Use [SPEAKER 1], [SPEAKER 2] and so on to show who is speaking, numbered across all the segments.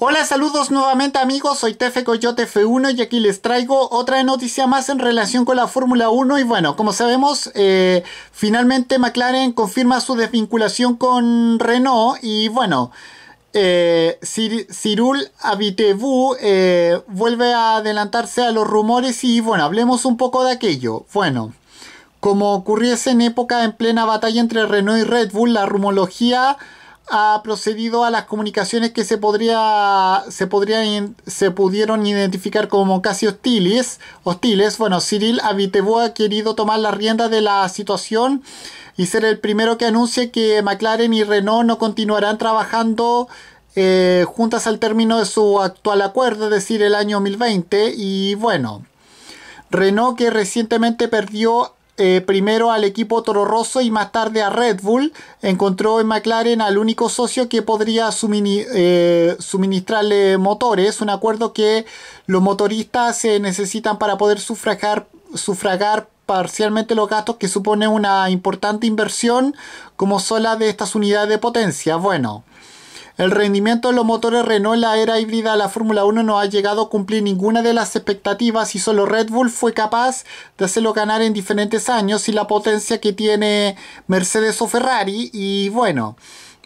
[SPEAKER 1] Hola, saludos nuevamente amigos, soy Tefe Coyote F1 y aquí les traigo otra noticia más en relación con la Fórmula 1 y bueno, como sabemos, eh, finalmente McLaren confirma su desvinculación con Renault y bueno... Eh, eh, vuelve a adelantarse a los rumores y bueno, hablemos un poco de aquello. Bueno, como ocurriese en época en plena batalla entre Renault y Red Bull, la rumología ha procedido a las comunicaciones que se podría se podrían se pudieron identificar como casi hostiles hostiles bueno Cyril Abitebo ha querido tomar la rienda de la situación y ser el primero que anuncie que McLaren y Renault no continuarán trabajando eh, juntas al término de su actual acuerdo es decir el año 2020 y bueno Renault que recientemente perdió eh, primero al equipo Toro Rosso y más tarde a Red Bull, encontró en McLaren al único socio que podría eh, suministrarle motores, un acuerdo que los motoristas se necesitan para poder sufragar, sufragar parcialmente los gastos que supone una importante inversión como sola de estas unidades de potencia. Bueno. El rendimiento de los motores Renault en la era híbrida de la Fórmula 1 no ha llegado a cumplir ninguna de las expectativas y solo Red Bull fue capaz de hacerlo ganar en diferentes años y la potencia que tiene Mercedes o Ferrari y bueno,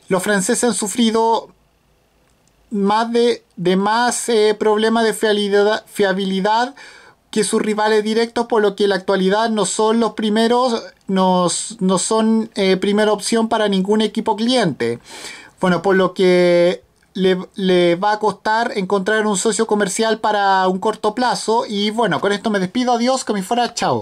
[SPEAKER 1] los franceses han sufrido más de, más eh, problemas de fiabilidad, que sus rivales directos, por lo que en la actualidad no son los primeros, no, son eh, primera opción para ningún equipo cliente. Bueno, por lo que le, va a costar encontrar un socio comercial para un corto plazo. Y bueno, con esto me despido. Adiós, que me fuera. Chao.